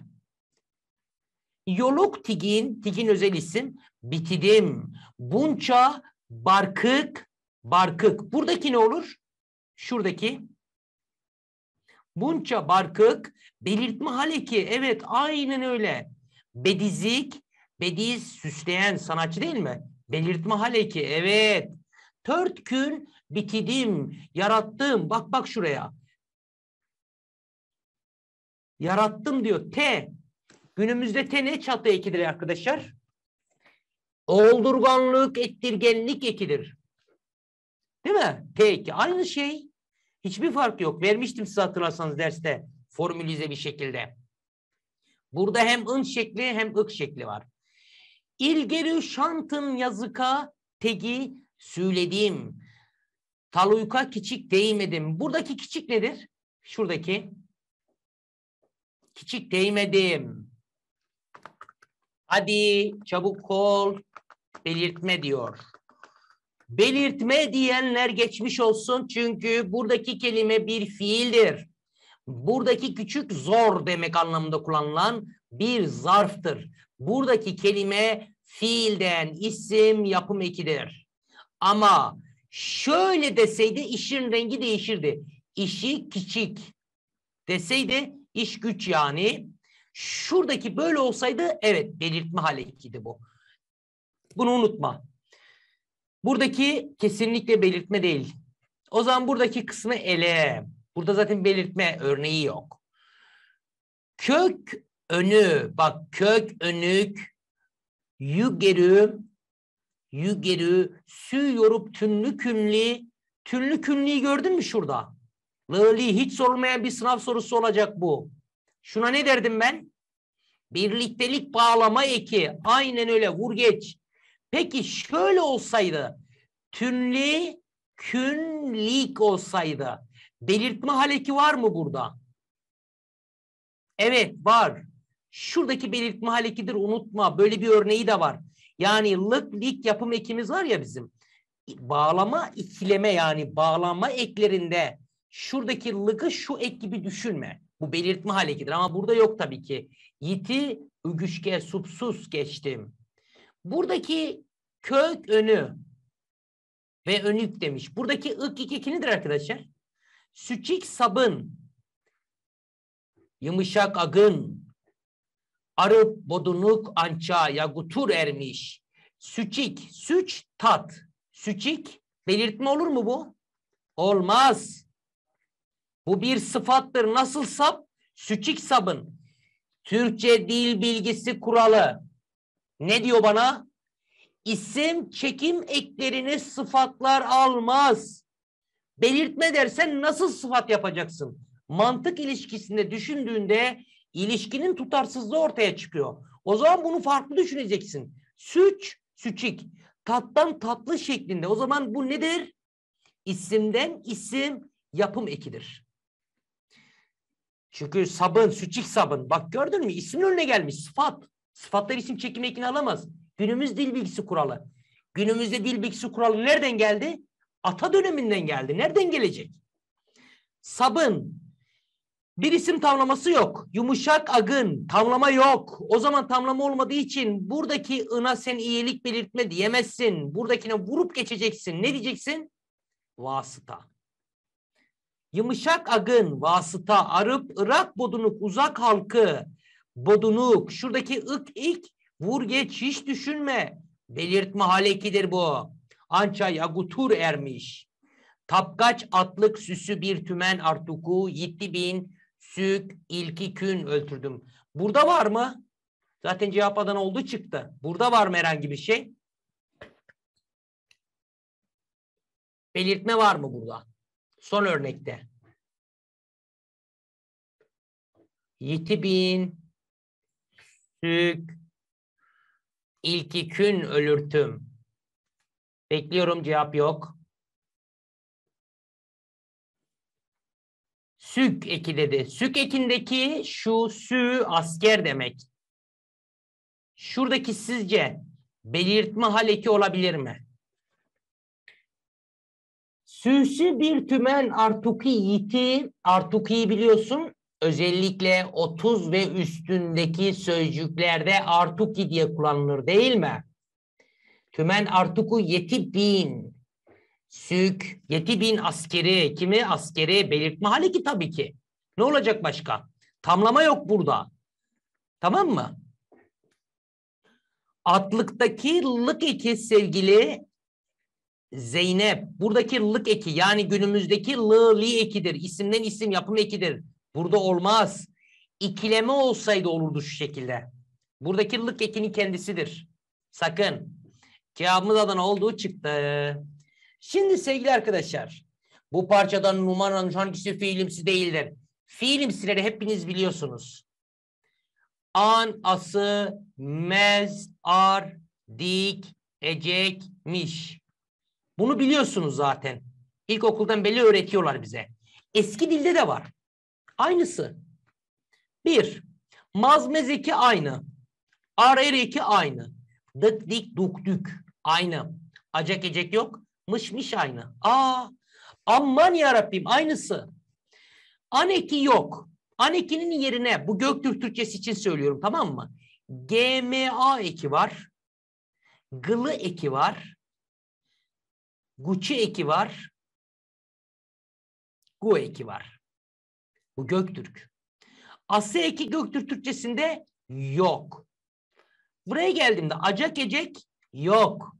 Yoluk Tigin, Tigin özel isim. Bitidim. Bunça, barkık, barkık. Buradaki ne olur? Şuradaki. Bunça barkık Belirtme hale ki evet aynen öyle. Bedizik, bediz süsleyen sanatçı değil mi? Belirtme hale ki evet. Dört gün bitidim, yarattım. Bak bak şuraya. Yarattım diyor. T. Günümüzde T ne çatı ekidir arkadaşlar? Oldurganlık, ettirgenlik ekidir. Değil mi? T2. Aynı şey. Hiçbir fark yok. Vermiştim size hatırlarsanız derste formülize bir şekilde. Burada hem ın şekli hem ık şekli var. İlgeri şantın yazıka tegi söylediğim Taluyka küçük değmedim. Buradaki küçük nedir? Şuradaki. Küçük değmedim. Hadi çabuk kol belirtme diyor. Belirtme diyenler geçmiş olsun çünkü buradaki kelime bir fiildir buradaki küçük zor demek anlamında kullanılan bir zarftır. Buradaki kelime fiilden isim yapım ekidir. Ama şöyle deseydi işin rengi değişirdi. İşi küçük deseydi iş güç yani. Şuradaki böyle olsaydı evet belirtme halekiydi bu. Bunu unutma. Buradaki kesinlikle belirtme değil. O zaman buradaki kısmı ele. Burada zaten belirtme örneği yok. Kök önü, bak kök önük yügerü, yügerü, sü yorup tünlü künli, tünlü künliyi gördün mü şurada? Lığli hiç sorulmayan bir sınav sorusu olacak bu. Şuna ne derdim ben? Birliktelik bağlama eki. Aynen öyle vur geç. Peki şöyle olsaydı. tünlü künlik olsaydı. Belirtme haleki var mı burada? Evet var. Şuradaki belirtme halekidir unutma. Böyle bir örneği de var. Yani lık lik yapım ekimiz var ya bizim. Bağlama ikileme yani bağlama eklerinde şuradaki lıkı şu ek gibi düşünme. Bu belirtme halekidir ama burada yok tabii ki. Yiti, ügüşke, supsus geçtim. Buradaki kök önü ve önük demiş. Buradaki ık iki nedir arkadaşlar? süçik sabın, yumuşak agın, arıp bodunuk ança ya gutur ermiş, süçik, süç tat, süçik belirtme olur mu bu? Olmaz. Bu bir sıfattır. Nasıl sap? Süçik sabın. Türkçe dil bilgisi kuralı. Ne diyor bana? İsim çekim eklerini sıfatlar almaz. Belirtme dersen nasıl sıfat yapacaksın? Mantık ilişkisinde düşündüğünde ilişkinin tutarsızlığı ortaya çıkıyor. O zaman bunu farklı düşüneceksin. Süç, süçik. Tattan tatlı şeklinde. O zaman bu nedir? İsimden isim yapım ekidir. Çünkü sabın, süçik sabın. Bak gördün mü? İsmin önüne gelmiş. Sıfat. Sıfatlar isim çekimi ekini alamaz. Günümüz dil bilgisi kuralı. Günümüzde dil bilgisi kuralı nereden geldi? Ata döneminden geldi. Nereden gelecek? Sabın. Bir isim tamlaması yok. Yumuşak agın. Tamlama yok. O zaman tamlama olmadığı için buradaki ına sen iyilik belirtme diyemezsin. Buradakine vurup geçeceksin. Ne diyeceksin? Vasıta. Yumuşak agın, vasıta, arıp, ırak, bodunuk, uzak halkı, bodunuk. Şuradaki ık, ik, vur geç, hiç düşünme. Belirtme halekidir bu hançaya gutur ermiş. Tapkaç atlık süsü bir tümen artuku yitti bin sük ilki kün öldürdüm. Burada var mı? Zaten cevap Adana oldu çıktı. Burada var mı herhangi bir şey? Belirtme var mı burada? Son örnekte. Yiti bin sük ilki kün ölürtüm. Bekliyorum cevap yok. Sük eki dedi. Sük ekindeki şu sü asker demek. Şuradaki sizce belirtme hal eki olabilir mi? Süsü bir tümen artuki yiti. Artuki'yi biliyorsun. Özellikle 30 ve üstündeki sözcüklerde artuki diye kullanılır değil mi? Tümen artuku yeti bin. Sük, yeti bin askeri. Kimi? Askeri belirtme hali ki tabii ki. Ne olacak başka? Tamlama yok burada. Tamam mı? Atlıktaki lık eki sevgili Zeynep. Buradaki lık eki yani günümüzdeki lı li ekidir. İsimden isim yapım ekidir. Burada olmaz. İkileme olsaydı olurdu şu şekilde. Buradaki lık ekinin kendisidir. Sakın. Cevabımız Adana olduğu çıktı. Şimdi sevgili arkadaşlar bu parçadan numaranın hangisi fiilimsi değildir? Fiilimsileri hepiniz biliyorsunuz. An, ası, mez, ar, dik, ecek miş. Bunu biliyorsunuz zaten. İlkokuldan belli öğretiyorlar bize. Eski dilde de var. Aynısı. Bir, iki aynı. Ar, er iki aynı. Dık, dik, duk, dük. Aynı. Acak ecek yok. Mış mış aynı. Aa, aman yarabbim aynısı. Aneki yok. Anekinin yerine bu Göktürk Türkçesi için söylüyorum tamam mı? GMA eki var. Gılı eki var. Guçi eki var. Gu eki var. Bu Göktürk. Asya eki Göktürk Türkçesinde yok. Buraya geldiğimde acak ecek Yok.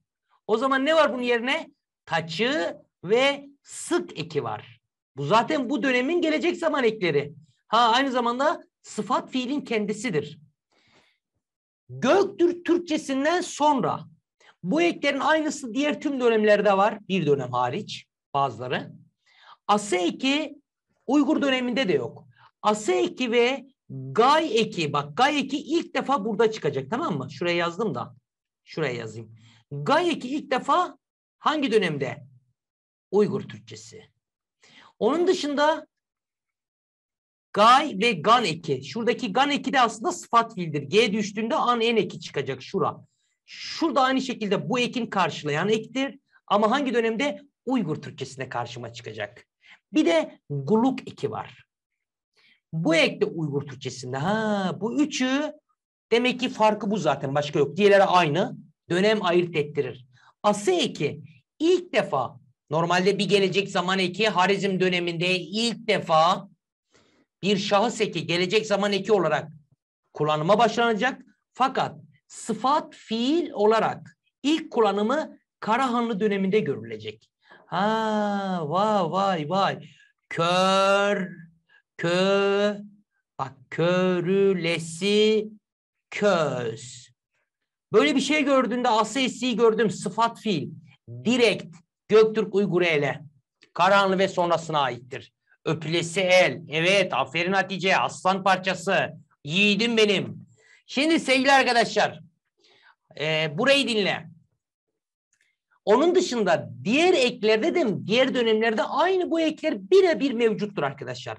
O zaman ne var bunun yerine? Taçı ve sık eki var. Bu zaten bu dönemin gelecek zaman ekleri. Ha aynı zamanda sıfat fiilin kendisidir. Göktürk Türkçesinden sonra bu eklerin aynısı diğer tüm dönemlerde var. Bir dönem hariç bazıları. Ası eki Uygur döneminde de yok. Ası eki ve gay eki bak gay eki ilk defa burada çıkacak tamam mı? Şuraya yazdım da. Şuraya yazayım. Gayeki ilk defa hangi dönemde? Uygur Türkçesi. Onun dışında gay ve gan eki. Şuradaki gan eki de aslında sıfat fiildir. G düştüğünde an en eki çıkacak şura. Şurada aynı şekilde bu ekin karşılayan ektir. Ama hangi dönemde? Uygur Türkçesine karşıma çıkacak. Bir de guluk eki var. Bu ekte Uygur Türkçesinde. Ha, bu üçü Demek ki farkı bu zaten başka yok. Diğerleri aynı. Dönem ayırt ettirir. Ası eki ilk defa normalde bir gelecek zaman eki harizm döneminde ilk defa bir şahıs eki gelecek zaman eki olarak kullanıma başlanacak. Fakat sıfat fiil olarak ilk kullanımı Karahanlı döneminde görülecek. Ha vay vay vay. Kör, kö, bak körülesi köz. Böyle bir şey gördüğünde aslı gördüm sıfat fiil. Direkt Göktürk Uygur ele. karanlı ve sonrasına aittir. Öpülesi el. Evet aferin Hatice aslan parçası. Yiğidim benim. Şimdi sevgili arkadaşlar e, burayı dinle. Onun dışında diğer eklerde de diğer dönemlerde aynı bu ekler birebir mevcuttur arkadaşlar.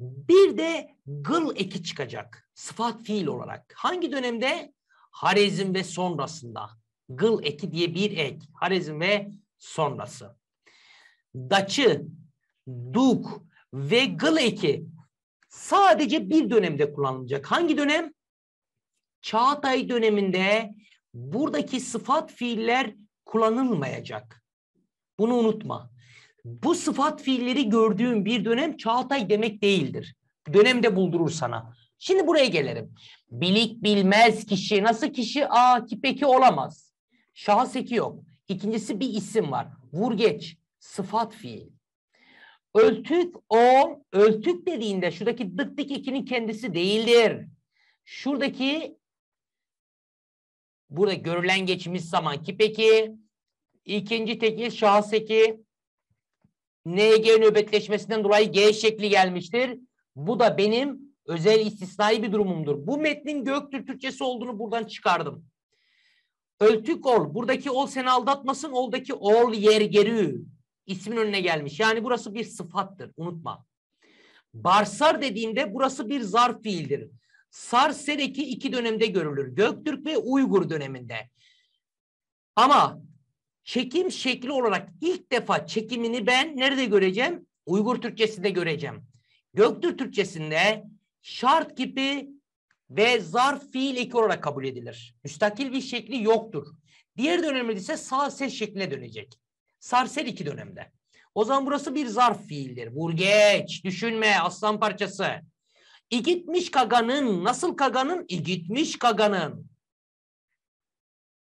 Bir de gıl eki çıkacak sıfat fiil olarak. Hangi dönemde? Harezm ve sonrasında. Gıl eki diye bir ek. Harezm ve sonrası. Daçı, duk ve gıl eki sadece bir dönemde kullanılacak. Hangi dönem? Çağatay döneminde buradaki sıfat fiiller kullanılmayacak. Bunu unutma. Bu sıfat fiilleri gördüğün bir dönem Çağatay demek değildir. Dönemde buldurur sana. Şimdi buraya gelelim. Bilik bilmez kişi. Nasıl kişi? Aa kipeki olamaz. Şahıs eki yok. İkincisi bir isim var. Vur geç. Sıfat fiil. Öltük o, öltük dediğinde şuradaki dık dik ekinin kendisi değildir. Şuradaki burada görülen geçmiş zaman ki peki ikinci tekil şahıs eki NG nöbetleşmesinden dolayı G şekli gelmiştir. Bu da benim Özel istisnai bir durumumdur. Bu metnin Göktürk Türkçesi olduğunu buradan çıkardım. Öltük ol. Buradaki ol seni aldatmasın. Oldaki ol yer geri. İsmin önüne gelmiş. Yani burası bir sıfattır. Unutma. Barsar dediğimde burası bir zarf fiildir. Sar Sereki iki dönemde görülür. Göktürk ve Uygur döneminde. Ama çekim şekli olarak ilk defa çekimini ben nerede göreceğim? Uygur Türkçesinde göreceğim. Göktürk Türkçesinde şart gibi ve zarf fiil eki olarak kabul edilir. Müstakil bir şekli yoktur. Diğer dönemde ise sarser şekline dönecek. Sarsel iki dönemde. O zaman burası bir zarf fiildir. Burgeç, düşünme, aslan parçası. İgitmiş kaganın, nasıl kaganın? İgitmiş kaganın.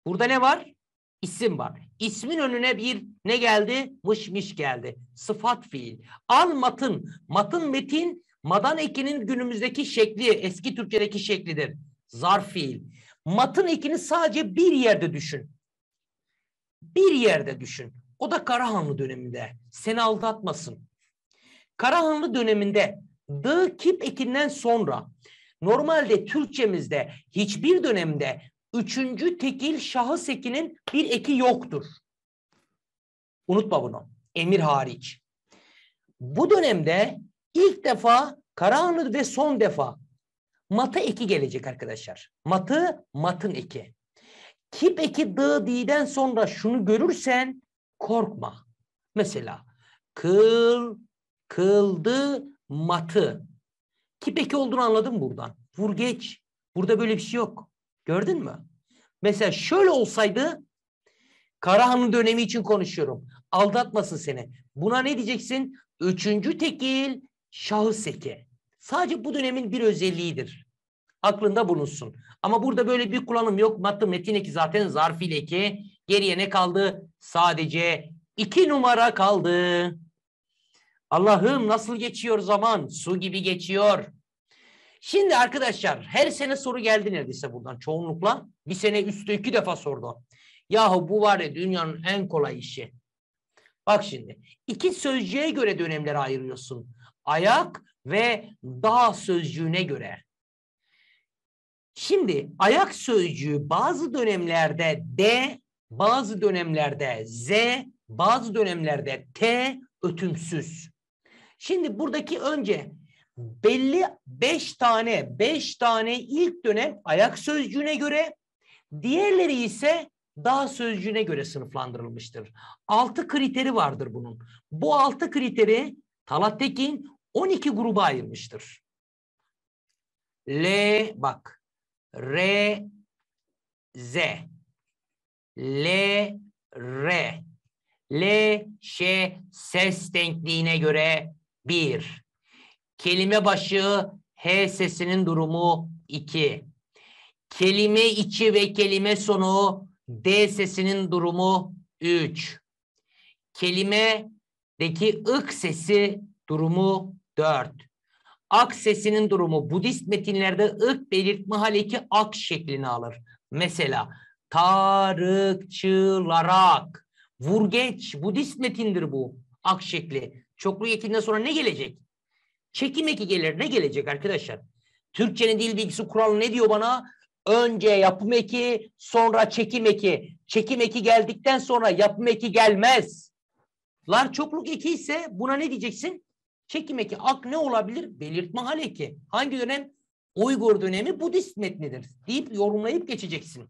Burada ne var? İsim var. İsmin önüne bir ne geldi? Mışmış geldi. Sıfat fiil. Al matın. Matın metin Madan ekinin günümüzdeki şekli, eski Türkçedeki şeklidir. Zarf fiil. Matın ekini sadece bir yerde düşün. Bir yerde düşün. O da Karahanlı döneminde. Seni aldatmasın. Karahanlı döneminde dı kip ekinden sonra normalde Türkçemizde hiçbir dönemde üçüncü tekil şahıs ekinin bir eki yoktur. Unutma bunu. Emir hariç. Bu dönemde İlk defa Karahanlı ve son defa matı eki gelecek arkadaşlar. Matı, matın eki. Kip eki dı diden sonra şunu görürsen korkma. Mesela kıl, kıldı, matı. Kip eki olduğunu anladım buradan. Vur geç. Burada böyle bir şey yok. Gördün mü? Mesela şöyle olsaydı Karahan'ın dönemi için konuşuyorum. Aldatmasın seni. Buna ne diyeceksin? Üçüncü tekil şahıs eki. Sadece bu dönemin bir özelliğidir. Aklında bulunsun. Ama burada böyle bir kullanım yok. Matı metin eki zaten zarfil eki. Geriye ne kaldı? Sadece iki numara kaldı. Allah'ım nasıl geçiyor zaman? Su gibi geçiyor. Şimdi arkadaşlar her sene soru geldi neredeyse buradan çoğunlukla. Bir sene üstü iki defa sordu. Yahu bu var ya dünyanın en kolay işi. Bak şimdi iki sözcüğe göre dönemleri ayırıyorsun ayak ve daha sözcüğüne göre. Şimdi ayak sözcüğü bazı dönemlerde D, bazı dönemlerde Z, bazı dönemlerde T ötümsüz. Şimdi buradaki önce belli beş tane beş tane ilk dönem ayak sözcüğüne göre diğerleri ise dağ sözcüğüne göre sınıflandırılmıştır. Altı kriteri vardır bunun. Bu altı kriteri Talat Tekin 12 gruba ayırmıştır. L bak. R Z L R L Ş ses denkliğine göre 1. Kelime başı H sesinin durumu 2. Kelime içi ve kelime sonu D sesinin durumu 3. Kelimedeki ık sesi durumu 4. Ak sesinin durumu Budist metinlerde ırk belirtme haleki ak şeklini alır. Mesela tarıkçılarak vurgeç Budist metindir bu ak şekli. Çoklu yekinden sonra ne gelecek? Çekim eki gelir ne gelecek arkadaşlar? Türkçenin dil bilgisi kuralı ne diyor bana? Önce yapım eki, sonra çekim eki. Çekim eki geldikten sonra yapım eki gelmez. Lar çokluk eki ise buna ne diyeceksin? çekimeki ak ne olabilir? Belirtme hal eki. Hangi dönem? Uygur dönemi Budist metnidir deyip yorumlayıp geçeceksin.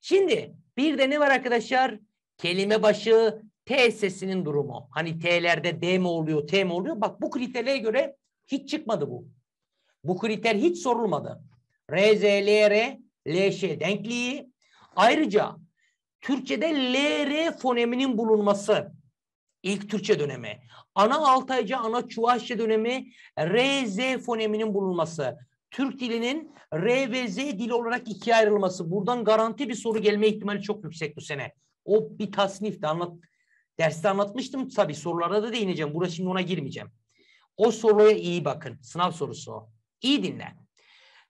Şimdi bir de ne var arkadaşlar? Kelime başı T sesinin durumu. Hani T'lerde D mi oluyor, T mi oluyor? Bak bu kriterlere göre hiç çıkmadı bu. Bu kriter hiç sorulmadı. R, Z, L, R, L, Ş denkliği. Ayrıca Türkçe'de L, R foneminin bulunması. ilk Türkçe dönemi. Ana Altaycı, ana Çuvaşça dönemi RZ foneminin bulunması. Türk dilinin R ve Z dili olarak ikiye ayrılması. Buradan garanti bir soru gelme ihtimali çok yüksek bu sene. O bir tasnif anlat, derste anlatmıştım tabii sorularda da değineceğim. Burası şimdi ona girmeyeceğim. O soruya iyi bakın. Sınav sorusu o. İyi dinle.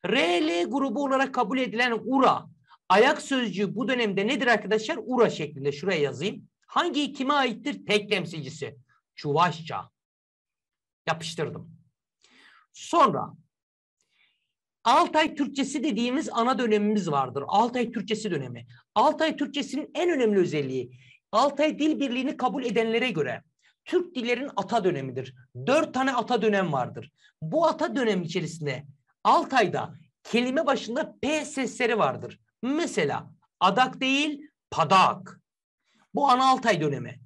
RL grubu olarak kabul edilen URA ayak sözcüğü bu dönemde nedir arkadaşlar? URA şeklinde şuraya yazayım. Hangi kime aittir? Tek temsilcisi. Çuvaşça yapıştırdım. Sonra Altay Türkçesi dediğimiz ana dönemimiz vardır. Altay Türkçesi dönemi. Altay Türkçesinin en önemli özelliği Altay Dil Birliği'ni kabul edenlere göre Türk dillerin ata dönemidir. Dört tane ata dönem vardır. Bu ata dönem içerisinde Altay'da kelime başında P sesleri vardır. Mesela adak değil padak. Bu ana Altay dönemi.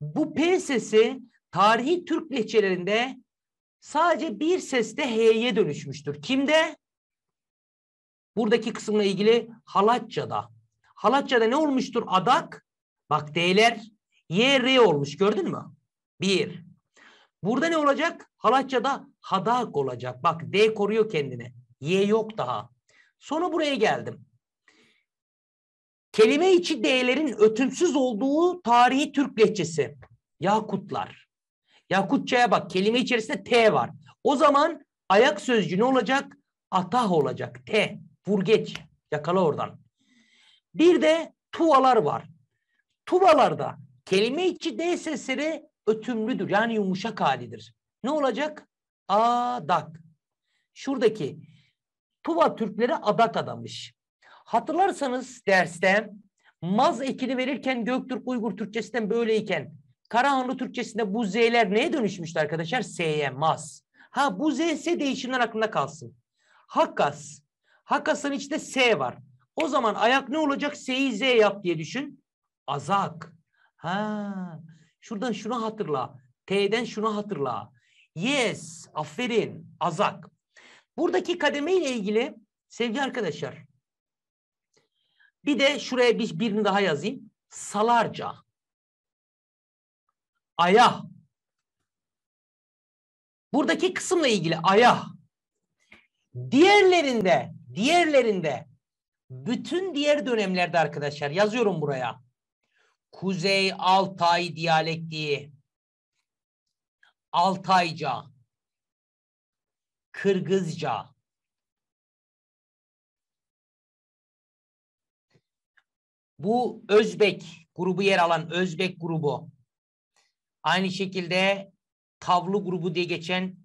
Bu P sesi tarihi Türk lehçelerinde sadece bir seste H'ye dönüşmüştür. Kimde? Buradaki kısımla ilgili Halatça'da. Halatça'da ne olmuştur? Adak. Bak D'ler Y, R olmuş. Gördün mü? Bir. Burada ne olacak? Halatça'da hadak olacak. Bak D koruyor kendini. Y yok daha. Sonra buraya geldim. Kelime içi D'lerin ötümsüz olduğu tarihi Türk lehçesi. Yakutlar. Yakutçaya bak. Kelime içerisinde T var. O zaman ayak sözcüğü ne olacak? Atah olacak. T. Vurgeç. Yakala oradan. Bir de tuvalar var. Tuvalarda kelime içi D sesleri ötümlüdür. Yani yumuşak halidir. Ne olacak? Adak. Şuradaki Tuva Türkleri adak adamış. Hatırlarsanız dersten maz ekini verirken Göktürk Uygur Türkçesinden böyleyken Karahanlı Türkçesinde bu Z'ler neye dönüşmüştü arkadaşlar? S'ye maz. Ha bu Z ise değişimler aklında kalsın. Hakkas. Hakkas'ın içinde S var. O zaman ayak ne olacak? S'yi Z yap diye düşün. Azak. Ha. Şuradan şunu hatırla. T'den şunu hatırla. Yes. Aferin. Azak. Buradaki kademeyle ilgili sevgili arkadaşlar bir de şuraya bir, birini daha yazayım. Salarca. Aya. Buradaki kısımla ilgili Aya. Diğerlerinde, diğerlerinde bütün diğer dönemlerde arkadaşlar yazıyorum buraya. Kuzey Altay diyalektiği, Altayca, Kırgızca, Bu Özbek grubu yer alan Özbek grubu. Aynı şekilde Tavlu grubu diye geçen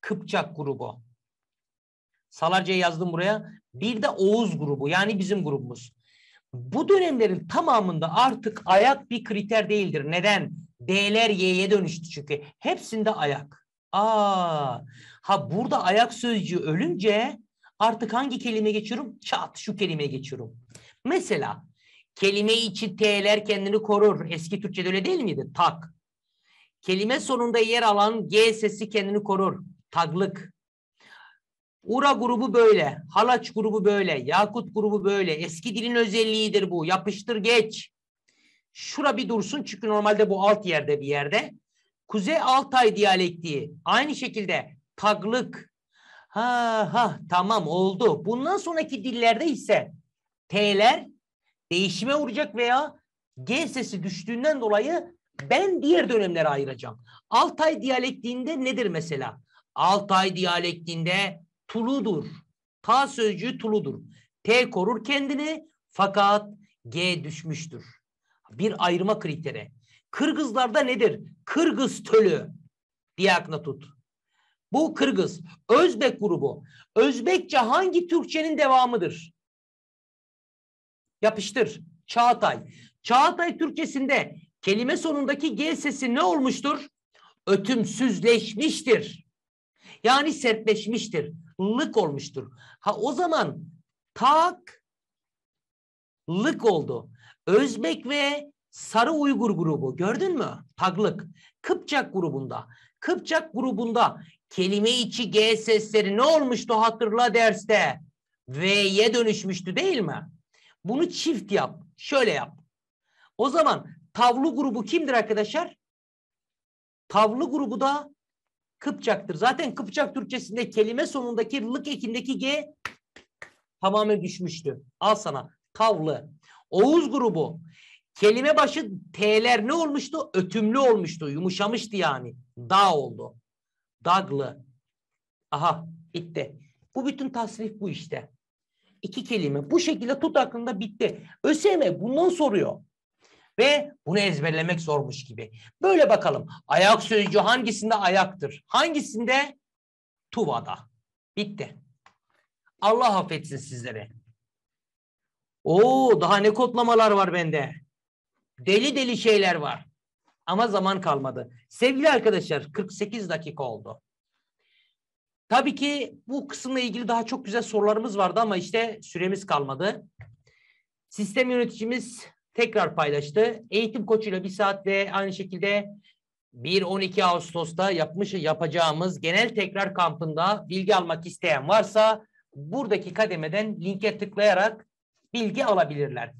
Kıpçak grubu. Salarca yazdım buraya. Bir de Oğuz grubu yani bizim grubumuz. Bu dönemlerin tamamında artık ayak bir kriter değildir. Neden? D'ler Y'ye dönüştü çünkü. Hepsinde ayak. Aa, ha burada ayak sözcüğü ölünce artık hangi kelime geçiyorum? Çat şu kelime geçiyorum. Mesela kelime içi T'ler kendini korur. Eski Türkçe'de öyle değil miydi? Tak. Kelime sonunda yer alan G sesi kendini korur. Taglık. Ura grubu böyle, Halaç grubu böyle, Yakut grubu böyle. Eski dilin özelliğidir bu. Yapıştır geç. Şura bir dursun çünkü normalde bu alt yerde bir yerde. Kuzey Altay diyalektiği aynı şekilde taglık. Ha ha tamam oldu. Bundan sonraki dillerde ise T'ler değişime uğrayacak veya G sesi düştüğünden dolayı ben diğer dönemlere ayıracağım. Altay diyalektiğinde nedir mesela? Altay diyalektiğinde tuludur. Ta sözcüğü tuludur. T korur kendini fakat G düşmüştür. Bir ayırma kriteri. Kırgızlarda nedir? Kırgız tölü. Diye Bu Kırgız. Özbek grubu. Özbekçe hangi Türkçenin devamıdır? Yapıştır. Çağatay. Çağatay Türkçesinde kelime sonundaki G sesi ne olmuştur? Ötümsüzleşmiştir. Yani sertleşmiştir. Lık olmuştur. Ha o zaman tak lık oldu. Özbek ve Sarı Uygur grubu gördün mü? Taglık. Kıpçak grubunda. Kıpçak grubunda kelime içi G sesleri ne olmuştu hatırla derste? V'ye dönüşmüştü değil mi? Bunu çift yap. Şöyle yap. O zaman tavlu grubu kimdir arkadaşlar? Tavlu grubu da Kıpçaktır. Zaten Kıpçak Türkçesinde kelime sonundaki lık ekindeki G tamamen düşmüştü. Al sana tavlı. Oğuz grubu kelime başı T'ler ne olmuştu? Ötümlü olmuştu. Yumuşamıştı yani. Dağ oldu. Daglı. Aha bitti. Bu bütün tasrif bu işte iki kelime. Bu şekilde tut aklında bitti. ÖSYM bundan soruyor. Ve bunu ezberlemek zormuş gibi. Böyle bakalım. Ayak sözcü hangisinde ayaktır? Hangisinde? Tuva'da. Bitti. Allah affetsin sizleri. Oo daha ne kodlamalar var bende. Deli deli şeyler var. Ama zaman kalmadı. Sevgili arkadaşlar 48 dakika oldu. Tabii ki bu kısımla ilgili daha çok güzel sorularımız vardı ama işte süremiz kalmadı. Sistem yöneticimiz tekrar paylaştı. Eğitim koçuyla bir saatte aynı şekilde 1-12 Ağustos'ta yapmış yapacağımız genel tekrar kampında bilgi almak isteyen varsa buradaki kademeden linke tıklayarak bilgi alabilirler.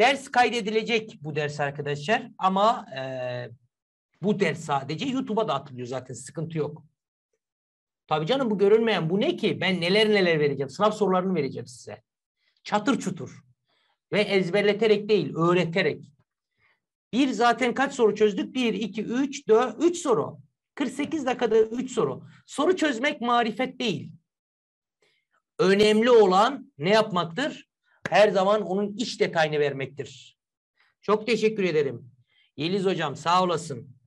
Ders kaydedilecek bu ders arkadaşlar ama e, bu ders sadece YouTube'a da atılıyor zaten sıkıntı yok. Tabii canım bu görülmeyen bu ne ki? Ben neler neler vereceğim. Sınav sorularını vereceğim size. Çatır çutur. Ve ezberleterek değil, öğreterek. Bir zaten kaç soru çözdük? Bir, iki, üç, dört, üç soru. 48 dakikada üç soru. Soru çözmek marifet değil. Önemli olan ne yapmaktır? Her zaman onun iç detayını vermektir. Çok teşekkür ederim. Yeliz Hocam sağ olasın.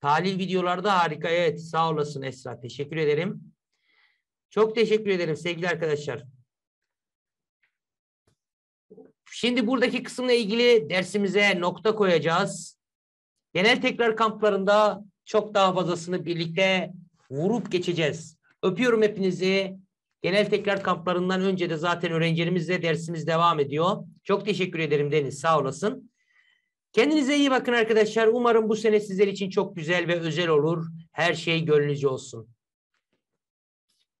Tahlil videolarda harika. Evet sağ olasın Esra. Teşekkür ederim. Çok teşekkür ederim sevgili arkadaşlar. Şimdi buradaki kısımla ilgili dersimize nokta koyacağız. Genel tekrar kamplarında çok daha fazlasını birlikte vurup geçeceğiz. Öpüyorum hepinizi. Genel tekrar kamplarından önce de zaten öğrencilerimizle dersimiz devam ediyor. Çok teşekkür ederim Deniz. Sağ olasın. Kendinize iyi bakın arkadaşlar. Umarım bu sene sizler için çok güzel ve özel olur. Her şey gönlünüzce olsun.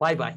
Bay bay.